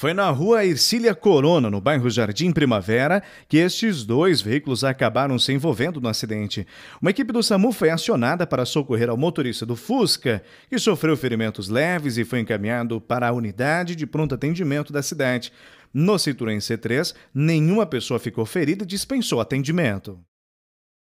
Foi na rua Ercília Corona, no bairro Jardim Primavera, que estes dois veículos acabaram se envolvendo no acidente. Uma equipe do SAMU foi acionada para socorrer ao motorista do Fusca, que sofreu ferimentos leves e foi encaminhado para a unidade de pronto atendimento da cidade. No Citroën C3, nenhuma pessoa ficou ferida e dispensou atendimento.